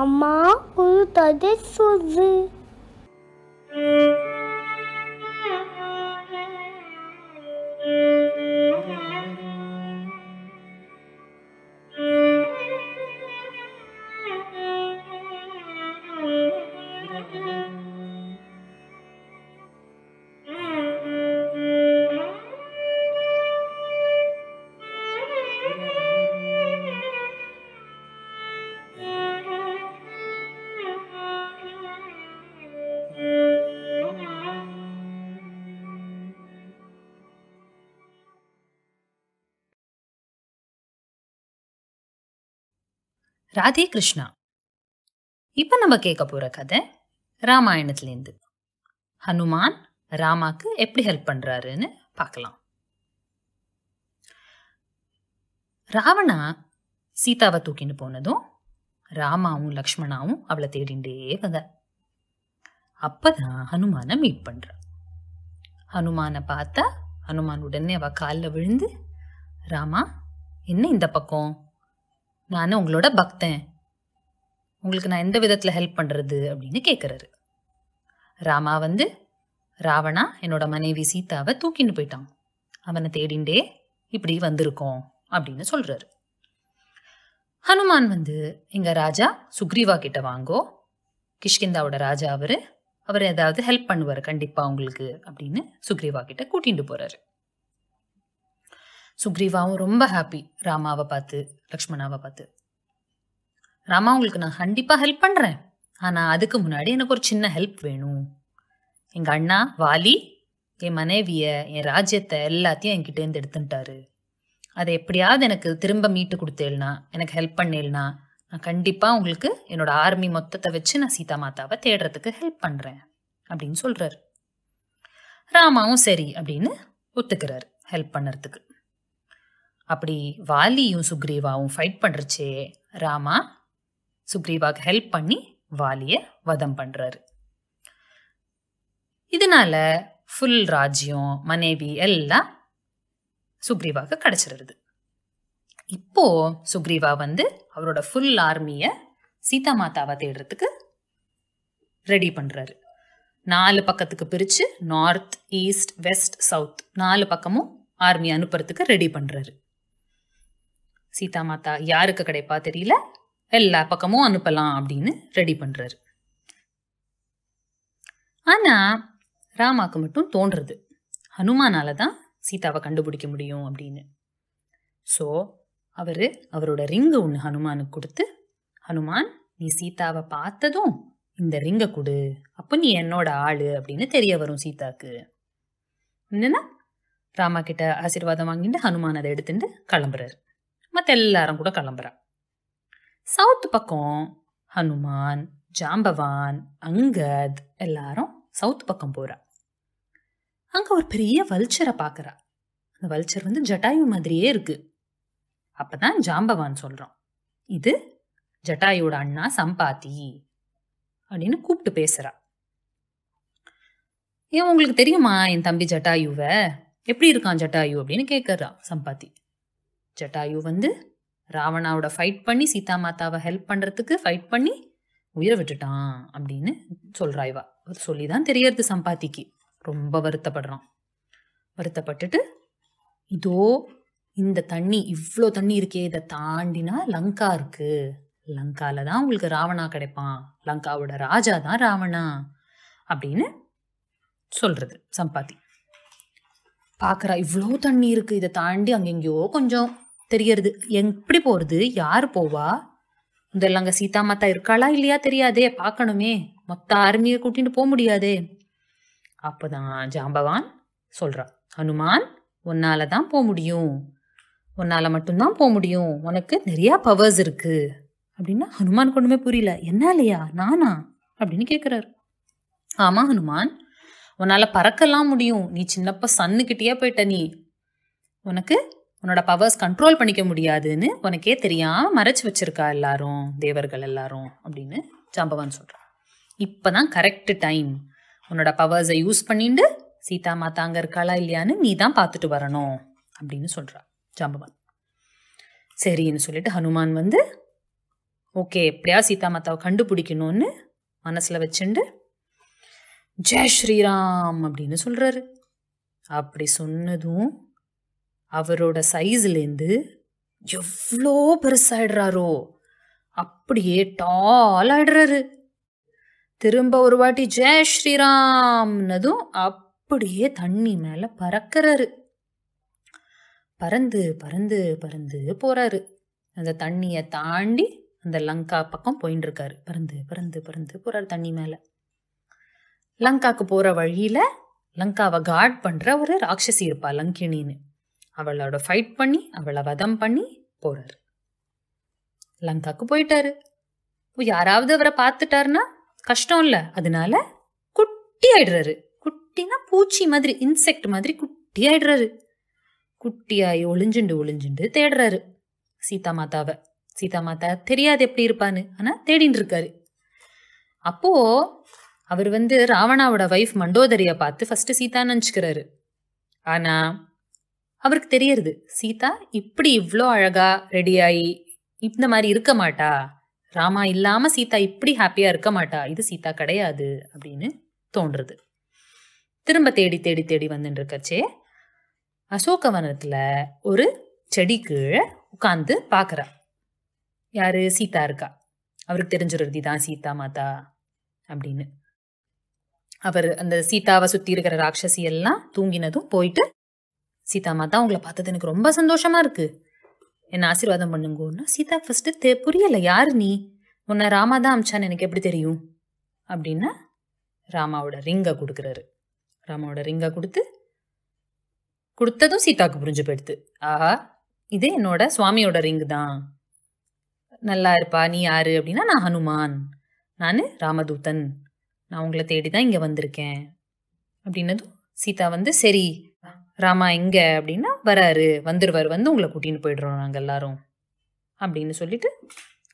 அம்மா ஒரு தடை சொல்லு ராதே கிருஷ்ணா இப்போ நம்ம கேட்க போகிற கதை ராமாயணத்துலேருந்து ஹனுமான் ராமாக்கு எப்படி ஹெல்ப் பண்ணுறாருன்னு பார்க்கலாம் ராவணா சீதாவை தூக்கின்னு போனதும் ராமாவும் லக்ஷ்மணாவும் அவளை தேடிண்டே வந்த அப்பதான் ஹனுமானை மீட் பண்றா ஹனுமானை பார்த்தா ஹனுமான் உடனே அவ காலில் விழுந்து ராமா என்ன இந்த பக்கம் நான் உங்களோட பக்தன் உங்களுக்கு நான் எந்த விதத்தில் ஹெல்ப் பண்ணுறது அப்படின்னு கேட்குறாரு ராமா வந்து ராவணா என்னோட மனைவி சீதாவை தூக்கின்னு போயிட்டான் அவனை தேடிண்டே இப்படி வந்திருக்கோம் அப்படின்னு சொல்கிறாரு ஹனுமான் வந்து எங்கள் ராஜா சுக்ரீவா கிட்ட வாங்கோ கிஷ்கிந்தாவோட ராஜா அவர் அவர் ஏதாவது ஹெல்ப் பண்ணுவார் கண்டிப்பாக உங்களுக்கு அப்படின்னு சுக்ரீவா கிட்ட கூட்டிகிட்டு போகிறாரு சுக்ரீவாவும் ரொம்ப ஹாப்பி ராமாவை பார்த்து லக்ஷ்மணாவை பார்த்து ராமா உங்களுக்கு நான் கண்டிப்பாக ஹெல்ப் பண்ணுறேன் ஆனால் அதுக்கு முன்னாடி எனக்கு ஒரு சின்ன ஹெல்ப் வேணும் எங்கள் அண்ணா வாலி என் மனைவியை என் ராஜ்யத்தை எல்லாத்தையும் என்கிட்டேருந்து எடுத்துட்டாரு அதை எப்படியாவது எனக்கு திரும்ப மீட்டு கொடுத்தேல்னா எனக்கு ஹெல்ப் பண்ணேல்னா நான் கண்டிப்பாக உங்களுக்கு என்னோட ஆர்மி மொத்தத்தை வச்சு நான் சீதா மாதாவை தேடுறதுக்கு ஹெல்ப் பண்ணுறேன் அப்படின்னு சொல்கிறாரு ராமாவும் சரி அப்படின்னு ஒத்துக்கிறாரு ஹெல்ப் பண்ணுறதுக்கு அப்படி வாலியும் சுக்ரீவாவும் ஃபைட் பண்ணுறச்சே ராமா சுக்ரீவாக்கு ஹெல்ப் பண்ணி வாலியை வதம் பண்ணுறாரு இதனால ஃபுல் ராஜ்யம் மனைவி எல்லாம் சுக்ரீவாக்கு கிடச்சிடுறது இப்போ சுக்ரீவா வந்து அவரோட ஃபுல் ஆர்மியை சீதா மாதாவை தேடுறதுக்கு ரெடி பண்ணுறாரு நாலு பக்கத்துக்கு பிரித்து நார்த் ஈஸ்ட் வெஸ்ட் சவுத் நாலு பக்கமும் ஆர்மி அனுப்புறதுக்கு ரெடி பண்ணுறாரு சீதா மாதா யாருக்கு கிடைப்பா தெரியல எல்லா பக்கமும் அனுப்பலாம் அப்படின்னு ரெடி பண்ணுறாரு ஆனால் ராமாக்கு மட்டும் தோன்றுறது ஹனுமானால தான் சீதாவை கண்டுபிடிக்க முடியும் அப்படின்னு ஸோ அவர் அவரோட ரிங்கு ஒன்று ஹனுமானுக்கு கொடுத்து ஹனுமான் நீ சீதாவை பார்த்ததும் இந்த ரிங்கை கொடு அப்போ நீ என்னோட ஆள் அப்படின்னு தெரிய வரும் சீதாக்கு என்னன்னா ராமா கிட்ட ஆசீர்வாதம் வாங்கிட்டு ஹனுமான் அதை எடுத்துட்டு கிளம்புறாரு எல்லாரும் கூட கிளம்புறா சவுத் பக்கம் ஹனுமான் ஜாம்பவான் அங்கத் எல்லாரும் சவுத் பக்கம் போகிறா அங்கே ஒரு பெரிய வல்ச்சரை பார்க்குறா அந்த வல்ச்சர் வந்து ஜட்டாயு மாதிரியே இருக்கு அப்போ தான் ஜாம்பவான் சொல்கிறோம் இது ஜட்டாயோட அண்ணா சம்பாத்தி அப்படின்னு கூப்பிட்டு பேசுகிறா ஏன் உங்களுக்கு தெரியுமா என் தம்பி ஜட்டாயுவை எப்படி இருக்கான் ஜட்டாயு அப்படின்னு கேட்குறா சம்பாத்தி ஜட்டாயு வந்து ராவணாவோட ஃபைட் பண்ணி சீதா மாதாவை ஹெல்ப் பண்ணுறதுக்கு ஃபைட் பண்ணி உயிரை விட்டுட்டான் அப்படின்னு சொல்கிறாய்வா அவர் சொல்லி தான் தெரியறது சம்பாத்திக்கு ரொம்ப வருத்தப்படுறான் வருத்தப்பட்டுட்டு இதோ இந்த தண்ணி இவ்வளோ தண்ணி இருக்கே இதை தாண்டினா லங்கா இருக்குது லங்காவில் தான் உங்களுக்கு ராவணா கிடைப்பான் லங்காவோட ராஜா தான் ராவணா அப்படின்னு சொல்கிறது சம்பாத்தி பார்க்குறா இவ்வளோ தண்ணி இருக்குது இதை தாண்டி அங்கெங்கேயோ கொஞ்சம் தெரியறது எப்படி போறது யார் போவா முதல்ல அங்க சீதா மாதா இருக்காளா இல்லையா தெரியாதே பார்க்கணுமே மொத்த ஆர்மியை கூட்டிட்டு போக முடியாதே அப்பதான் ஜாம்பவான் சொல்றான் ஹனுமான் உன்னால தான் போக முடியும் உன்னால மட்டும்தான் போக முடியும் உனக்கு நிறையா பவர்ஸ் இருக்கு அப்படின்னா ஹனுமான் கொண்டுமே புரியல என்ன இல்லையா நானா அப்படின்னு கேட்குறாரு ஆமா ஹனுமான் உன்னால் பறக்கலாம் முடியும் நீ சின்னப்ப கிட்டேயே போயிட்ட நீ உனக்கு உன்னோட பவர்ஸ் கண்ட்ரோல் பண்ணிக்க முடியாதுன்னு உனக்கே தெரியாமல் மறைச்சி வச்சிருக்கா எல்லாரும் தேவர்கள் எல்லாரும் அப்படின்னு ஜாம்பவான் சொல்கிறான் இப்போ தான் கரெக்டு டைம் உன்னோட பவர்ஸை யூஸ் பண்ணிட்டு சீதா மாதா அங்கே இருக்காளா இல்லையான்னு நீ தான் பார்த்துட்டு வரணும் அப்படின்னு சொல்கிறா ஜாம்பவான் சரின்னு சொல்லிட்டு ஹனுமான் வந்து ஓகே எப்படியா சீதா மாதாவை கண்டுபிடிக்கணும்னு மனசில் வச்சுண்டு ஜெய் ஸ்ரீராம் அப்படின்னு சொல்கிறாரு அப்படி சொன்னதும் அவரோட சைஸ்லேருந்து எவ்வளோ பெருசாயிடுறாரோ அப்படியே டால் ஆயிடுறாரு திரும்ப ஒரு வாட்டி ஜெய் ஸ்ரீராம்னதும் அப்படியே தண்ணி மேலே பறக்கிறாரு பறந்து பறந்து பறந்து போகிறாரு அந்த தண்ணியை தாண்டி அந்த லங்கா பக்கம் போயின்னு இருக்காரு பறந்து பறந்து பறந்து போகிறாரு தண்ணி மேலே லங்காக்கு போகிற வழியில் லங்காவை காட் பண்ணுற ஒரு ராட்சசி இருப்பா லங்கிணின்னு அவளோட ஃபைட் பண்ணி அவளை வதம் பண்ணி போறாரு லங்காக்கு போயிட்டாரு யாராவது அவரை பார்த்துட்டாருன்னா கஷ்டம் இல்லை அதனால குட்டி ஆயிடுறாரு குட்டினா பூச்சி மாதிரி இன்செக்ட் மாதிரி குட்டி ஆயிடுறாரு குட்டியாய் ஒளிஞ்சுண்டு ஒளிஞ்சுண்டு தேடுறாரு சீதா மாதாவை சீதா மாதா தெரியாது எப்படி இருப்பான்னு ஆனால் தேடின்னு இருக்காரு அப்போ அவர் வந்து ராவணாவோட வைஃப் மண்டோதரியை பார்த்து ஃபர்ஸ்ட் சீதா நினச்சிக்கிறாரு ஆனால் அவருக்கு தெரியறது சீதா இப்படி இவ்வளோ அழகா ரெடியாகி இந்த மாதிரி இருக்க மாட்டா ராமா இல்லாம சீதா இப்படி ஹாப்பியா இருக்க மாட்டா இது சீதா கிடையாது அப்படின்னு தோன்றுறது திரும்ப தேடி தேடி தேடி வந்துட்டு இருக்கச்சே அசோகவனத்துல ஒரு செடி கீழே உட்காந்து பாக்குறா யாரு சீதா இருக்கா அவருக்கு தெரிஞ்சிடுறது தான் சீதா மாதா அப்படின்னு அவர் அந்த சீதாவை சுத்தி இருக்கிற ராட்சசி எல்லாம் தூங்கினதும் போயிட்டு சீதா மாதா உங்களை பார்த்தது எனக்கு ரொம்ப சந்தோஷமா இருக்கு என்ன ஆசீர்வாதம் பண்ணுங்கன்னா சீதா ஃபர்ஸ்ட்டு தெ புரியலை யார் நீ உன்னை ராமா தான் அமிச்சான்னு எனக்கு எப்படி தெரியும் அப்படின்னா ராமாவோட ரிங்கை கொடுக்குறாரு ராமாவோட ரிங்கை கொடுத்து கொடுத்ததும் சீதாவுக்கு புரிஞ்சு போயிடுது ஆஹா இது என்னோட சுவாமியோட ரிங்கு தான் நல்லா இருப்பா நீ யாரு அப்படின்னா நான் ஹனுமான் நான் ராமதூதன் நான் உங்களை தேடி தான் இங்கே வந்திருக்கேன் அப்படின்னதும் சீதா வந்து சரி ராமா எங்கே அப்படின்னா வராரு வந்துடுவார் வந்து உங்களை கூட்டின்னு போயிடுறோம் நாங்கள் எல்லாரும் அப்படின்னு சொல்லிட்டு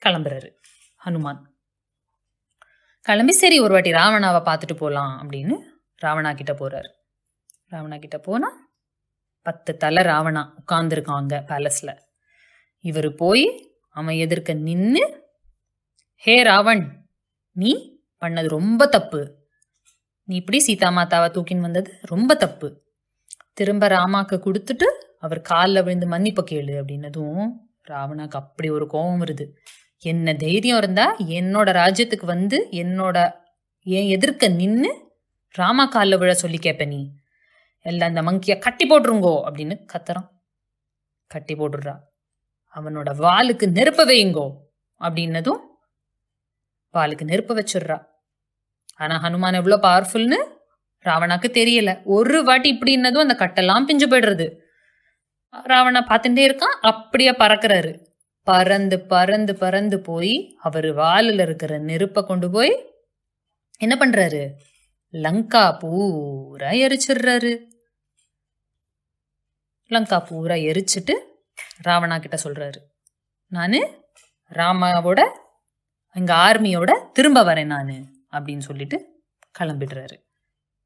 கிளம்புறாரு ஹனுமான் கிளம்பி சரி ஒரு வாட்டி ராவணாவை பார்த்துட்டு போகலாம் அப்படின்னு ராவணா கிட்ட போறாரு ராவணா கிட்ட போனால் பத்து தலை ராவணா உட்காந்துருக்கான் அங்கே பேலஸில் இவர் போய் அவன் எதிர்க்க நின்று ஹே ராவண் நீ பண்ணது ரொம்ப தப்பு நீ இப்படி சீதா மாதாவை தூக்கின்னு வந்தது ரொம்ப தப்பு திரும்ப ராமாக்கு கொடுத்துட்டு அவர் காலில் விழுந்து மன்னிப்ப கேளு அப்படின்னதும் ராவணாக்கு அப்படி ஒரு கோபம் வருது என்ன தைரியம் இருந்தா என்னோட ராஜ்யத்துக்கு வந்து என்னோட என் எதிர்க்க நின்று ராமா காலில் விழ சொல்லி கேட்ப நீ எல்லாம் இந்த மங்கியை கட்டி போட்டுருங்கோ அப்படின்னு கத்துறான் கட்டி போட்டுடுறா அவனோட வாளுக்கு நெருப்ப வைங்கோ அப்படின்னதும் வாளுக்கு நெருப்ப வச்சிடுறா ஆனால் ஹனுமான் எவ்வளோ பவர்ஃபுல்னு ராவணாக்கு தெரியல ஒரு வாட்டி இப்படி என்னதும் அந்த கட்டெல்லாம் பிஞ்சு போயிடுறது ராவணா பார்த்துட்டே இருக்கான் அப்படியே பறக்கிறாரு பறந்து பறந்து பறந்து போய் அவர் வாலில் இருக்கிற நெருப்பை கொண்டு போய் என்ன பண்றாரு லங்கா பூரா எரிச்சிடுறாரு லங்கா பூரா எரிச்சிட்டு ராவணா கிட்ட சொல்றாரு நான் ராமாவோட எங்கள் ஆர்மியோட திரும்ப வரேன் நான் அப்படின்னு சொல்லிட்டு கிளம்பிடுறாரு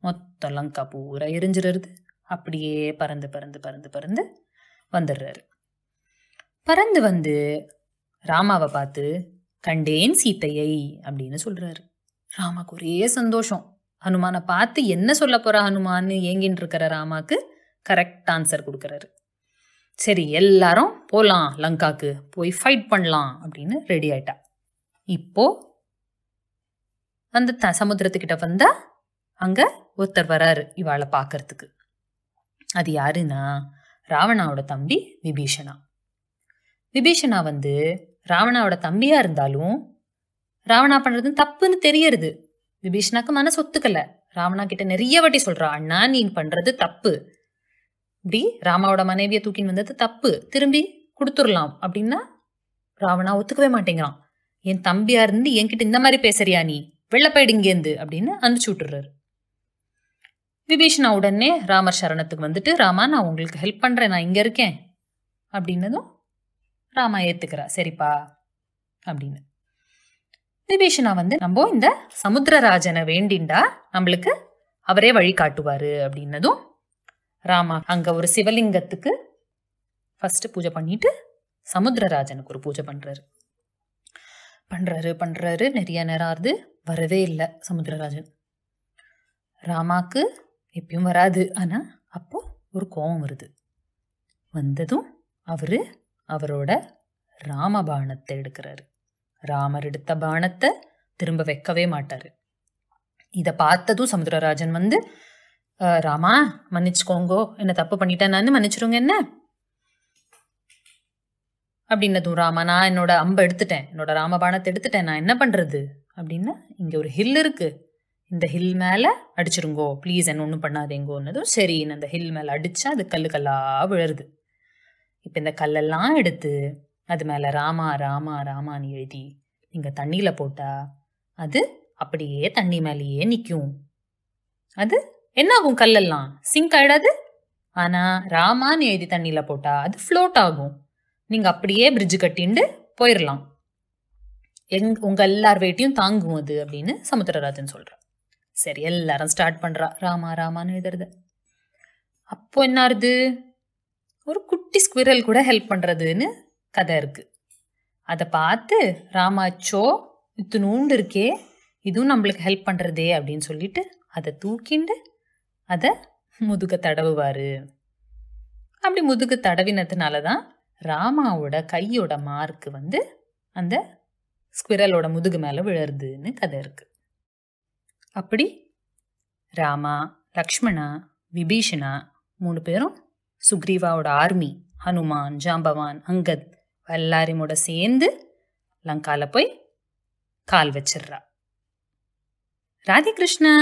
மொத்தம் லங்கா பூரா எரிஞ்சிடுறது அப்படியே பறந்து பறந்து பறந்து பறந்து வந்துடுறாரு பறந்து வந்து ராமாவை பார்த்து கண்டேன் சீத்தையை அப்படின்னு சொல்றாரு ராமாக்கு ஒரே சந்தோஷம் ஹனுமானை பார்த்து என்ன சொல்ல போறா ஹனுமான்னு ஏங்கின்னு இருக்கிற ராமாக்கு கரெக்ட் ஆன்சர் கொடுக்குறாரு சரி எல்லாரும் போகலாம் லங்காக்கு போய் ஃபைட் பண்ணலாம் அப்படின்னு ரெடி ஆயிட்டா இப்போ அந்த த சமுத்திரத்துக்கிட்ட வந்தா அங்கே ஒருத்தர் வராரு இவாளை பார்க்கறதுக்கு அது யாருன்னா ராவணாவோட தம்பி விபீஷணா விபீஷணா வந்து ராவணாவோட தம்பியா இருந்தாலும் ராவணா பண்றது தப்புன்னு தெரியறது விபீஷணாக்கு மன சொத்துக்கல ராவணா கிட்ட நிறைய வாட்டி சொல்றா அண்ணா நீ பண்றது தப்பு இப்படி ராமாவோட மனைவியை தூக்கின்னு வந்தது தப்பு திரும்பி கொடுத்துடலாம் அப்படின்னா ராவணா ஒத்துக்கவே மாட்டேங்கிறான் என் தம்பியா இருந்து என்கிட்ட இந்த மாதிரி பேசுறியா நீ வெளில இங்கேருந்து அப்படின்னு அனுப்பிச்சு விட்டுறாரு விபீஷணா உடனே ராமர் சரணத்துக்கு வந்துட்டு ராமா நான் உங்களுக்கு ஹெல்ப் பண்ணுறேன் நான் இங்கே இருக்கேன் அப்படின்னதும் ராமா ஏற்றுக்கிறா சரிப்பா அப்படின்னு விபீஷணா வந்து நம்ம இந்த சமுத்திரராஜனை வேண்டிண்டா நம்மளுக்கு அவரே வழி காட்டுவார் அப்படின்னதும் ராமா அங்கே ஒரு சிவலிங்கத்துக்கு ஃபஸ்ட்டு பூஜை பண்ணிட்டு சமுத்திரராஜனுக்கு ஒரு பூஜை பண்ணுறாரு பண்ணுறாரு பண்ணுறாரு நிறைய நேரம் ஆறுது வரவே இல்லை சமுத்திரராஜன் ராமாக்கு எப்பயும் வராது ஆனால் அப்போது ஒரு கோபம் வருது வந்ததும் அவர் அவரோட பானத்தை எடுக்கிறாரு ராமர் எடுத்த பாணத்தை திரும்ப வைக்கவே மாட்டார் இதை பார்த்ததும் சமுத்திரராஜன் வந்து ராமா மன்னிச்சுக்கோங்கோ என்ன தப்பு பண்ணிட்டேன் நான் மன்னிச்சிருங்க என்ன அப்படின்னதும் ராமா நான் என்னோட அம்பை எடுத்துட்டேன் என்னோட ராமபாணத்தை எடுத்துட்டேன் நான் என்ன பண்ணுறது அப்படின்னா இங்கே ஒரு ஹில் இருக்குது இந்த ஹில் மேலே அடிச்சிருங்கோ ப்ளீஸ் என்ன ஒன்றும் பண்ணாதேங்கோன்னதும் சரின்னு அந்த ஹில் மேலே அடித்தா அது கல் கல்லாக விழருது இப்போ இந்த கல்லெல்லாம் எடுத்து அது மேலே ராமா ராமா ராமான்னு எழுதி நீங்கள் தண்ணியில் போட்டால் அது அப்படியே தண்ணி மேலேயே நிற்கும் அது என்னாகும் கல்லெல்லாம் சிங்க் ஆகிடாது ஆனால் ராமான்னு எழுதி தண்ணியில் போட்டால் அது ஃப்ளோட் ஆகும் நீங்கள் அப்படியே பிரிட்ஜு கட்டிண்டு போயிடலாம் எங் உங்கள் எல்லார் வேட்டியும் தாங்கும் அது அப்படின்னு சமுத்திரராஜன் சொல்கிறார் சரி எல்லாரும் ஸ்டார்ட் பண்ணுறா ராமா ராமான்னு எழுதுறது அப்போ என்ன ஒரு குட்டி ஸ்குவிரல் கூட ஹெல்ப் பண்ணுறதுன்னு கதை இருக்குது அதை பார்த்து ராமாச்சோ நூண்டு இருக்கே இதுவும் நம்மளுக்கு ஹெல்ப் பண்ணுறதே அப்படின்னு சொல்லிட்டு அதை தூக்கிண்டு அதை முதுக தடவுவார் அப்படி முதுக தடவினதுனால தான் ராமாவோட கையோட மார்க்கு வந்து அந்த ஸ்குரலோட முதுகு மேலே விழருதுன்னு கதை இருக்குது அப்படி ராமா லக்ஷ்மணா விபீஷணா மூணு பேரும் சுக்ரீவாவோட ஆர்மி ஹனுமான் ஜாம்பவான் அங்கத் எல்லாரையும் சேர்ந்து லங்கால போய் கால் வச்சிடுறா ராதிகிருஷ்ணா